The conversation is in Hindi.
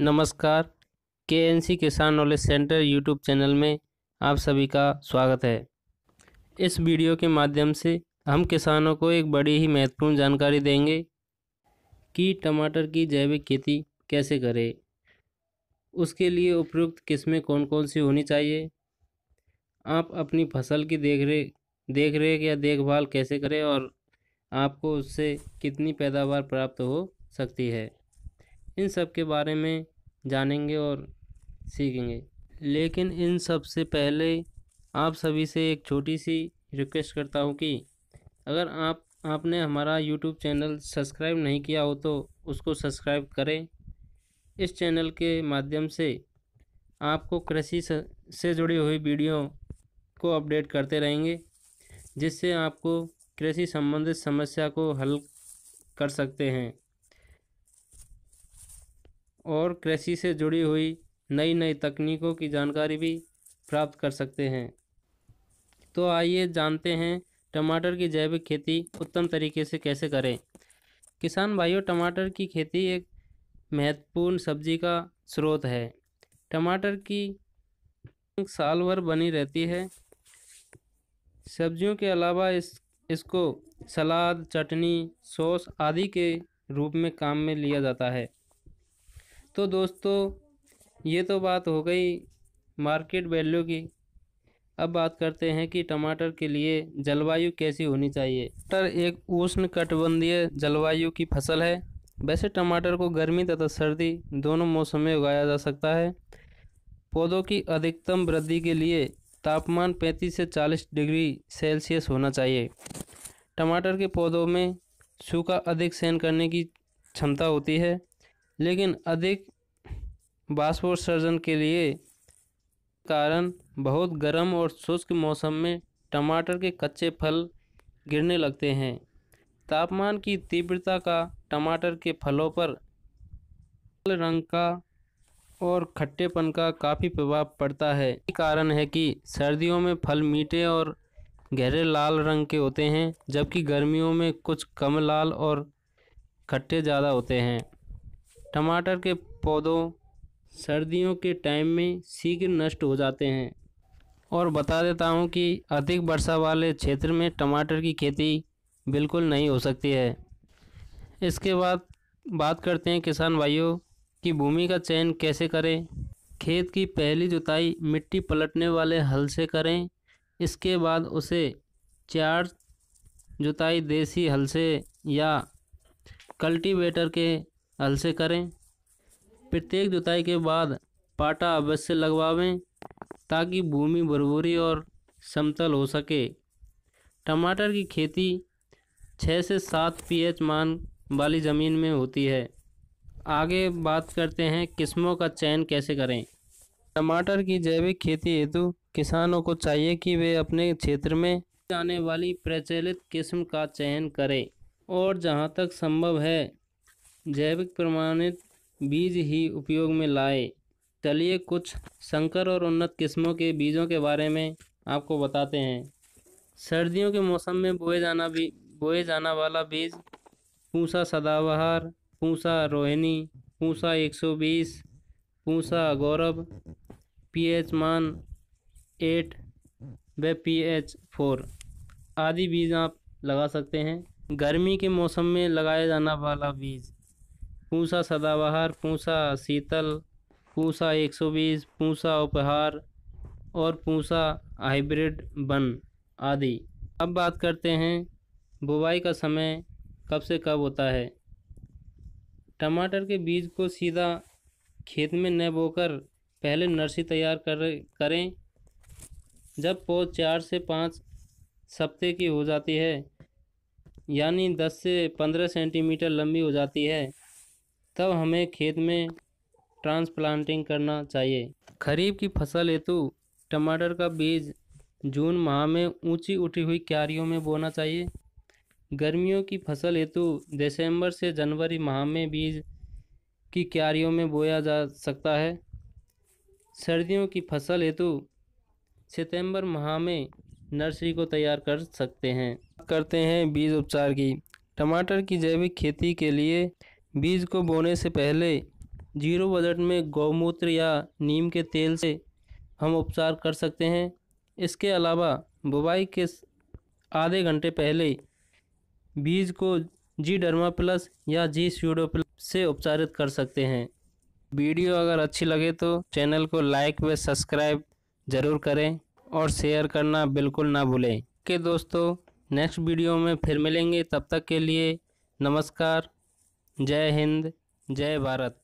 नमस्कार के एन सी किसान नॉलेज सेंटर यूट्यूब चैनल में आप सभी का स्वागत है इस वीडियो के माध्यम से हम किसानों को एक बड़ी ही महत्वपूर्ण जानकारी देंगे कि टमाटर की जैविक खेती कैसे करें उसके लिए उपयुक्त किस्में कौन कौन सी होनी चाहिए आप अपनी फसल की देख रेख देख रेख या देखभाल कैसे करें और आपको उससे कितनी पैदावार प्राप्त हो सकती है इन सब के बारे में जानेंगे और सीखेंगे लेकिन इन सब से पहले आप सभी से एक छोटी सी रिक्वेस्ट करता हूँ कि अगर आप आपने हमारा यूट्यूब चैनल सब्सक्राइब नहीं किया हो तो उसको सब्सक्राइब करें इस चैनल के माध्यम से आपको कृषि से जुड़ी हुई वीडियो को अपडेट करते रहेंगे जिससे आपको कृषि संबंधित समस्या को हल कर सकते हैं और कृषि से जुड़ी हुई नई नई तकनीकों की जानकारी भी प्राप्त कर सकते हैं तो आइए जानते हैं टमाटर की जैविक खेती उत्तम तरीके से कैसे करें किसान भाइयों टमाटर की खेती एक महत्वपूर्ण सब्जी का स्रोत है टमाटर की साल भर बनी रहती है सब्जियों के अलावा इस इसको सलाद चटनी सॉस आदि के रूप में काम में लिया जाता है तो दोस्तों ये तो बात हो गई मार्केट वैल्यू की अब बात करते हैं कि टमाटर के लिए जलवायु कैसी होनी चाहिए टमाटर एक उष्ण कटबंधीय जलवायु की फसल है वैसे टमाटर को गर्मी तथा सर्दी दोनों मौसम में उगाया जा सकता है पौधों की अधिकतम वृद्धि के लिए तापमान 35 से 40 डिग्री सेल्सियस होना चाहिए टमाटर के पौधों में सूखा अधिक सहन करने की क्षमता होती है लेकिन अधिक बाष्पोत्सर्जन के लिए कारण बहुत गर्म और शुष्क मौसम में टमाटर के कच्चे फल गिरने लगते हैं तापमान की तीव्रता का टमाटर के फलों पर रंग का और खट्टेपन का काफ़ी प्रभाव पड़ता है कारण है कि सर्दियों में फल मीठे और गहरे लाल रंग के होते हैं जबकि गर्मियों में कुछ कम लाल और खट्टे ज़्यादा होते हैं टमाटर के पौधों सर्दियों के टाइम में शीघ्र नष्ट हो जाते हैं और बता देता हूँ कि अधिक वर्षा वाले क्षेत्र में टमाटर की खेती बिल्कुल नहीं हो सकती है इसके बाद बात करते हैं किसान भाइयों की भूमि का चयन कैसे करें खेत की पहली जुताई मिट्टी पलटने वाले हल से करें इसके बाद उसे चार जुताई देसी हल से या कल्टीवेटर के हल से करें प्रत्येक जुताई के बाद पाटा अवश्य लगवावें ताकि भूमि भरभूरी और समतल हो सके टमाटर की खेती छः से सात पीएच मान वाली ज़मीन में होती है आगे बात करते हैं किस्मों का चयन कैसे करें टमाटर की जैविक खेती हेतु किसानों को चाहिए कि वे अपने क्षेत्र में आने वाली प्रचलित किस्म का चयन करें और जहाँ तक संभव है जैविक प्रमाणित बीज ही उपयोग में लाए चलिए कुछ संकर और उन्नत किस्मों के बीजों के बारे में आपको बताते हैं सर्दियों के मौसम में बोए जाना भी बोए जाना वाला बीज पूसा सदाबहार पूसा रोहिणी पूसा 120 पूसा गौरव पीएच मान एट व पीएच फोर आदि बीज आप लगा सकते हैं गर्मी के मौसम में लगाया जाना वाला बीज पूसा सदाबहार पूसा शीतल पूसा 120 पूसा उपहार और पूसा हाइब्रिड वन आदि अब बात करते हैं बुवाई का समय कब से कब होता है टमाटर के बीज को सीधा खेत में न बोकर पहले नर्सरी तैयार कर करें जब पौध चार से पाँच सप्ते की हो जाती है यानी दस से पंद्रह सेंटीमीटर लंबी हो जाती है तब हमें खेत में ट्रांसप्लांटिंग करना चाहिए खरीफ की फसल हेतु टमाटर का बीज जून माह में ऊंची उठी हुई क्यारियों में बोना चाहिए गर्मियों की फसल हेतु दिसंबर से जनवरी माह में बीज की क्यारियों में बोया जा सकता है सर्दियों की फसल हेतु सितंबर माह में नर्सरी को तैयार कर सकते हैं करते हैं बीज उपचार की टमाटर की जैविक खेती के लिए बीज को बोने से पहले जीरो बजट में गौमूत्र या नीम के तेल से हम उपचार कर सकते हैं इसके अलावा बुवाई के आधे घंटे पहले बीज को जी डर्मा प्लस या जी स्यूडो प्लस से उपचारित कर सकते हैं वीडियो अगर अच्छी लगे तो चैनल को लाइक व सब्सक्राइब ज़रूर करें और शेयर करना बिल्कुल ना भूलें के दोस्तों नेक्स्ट वीडियो में फिर मिलेंगे तब तक के लिए नमस्कार जय हिंद जय भारत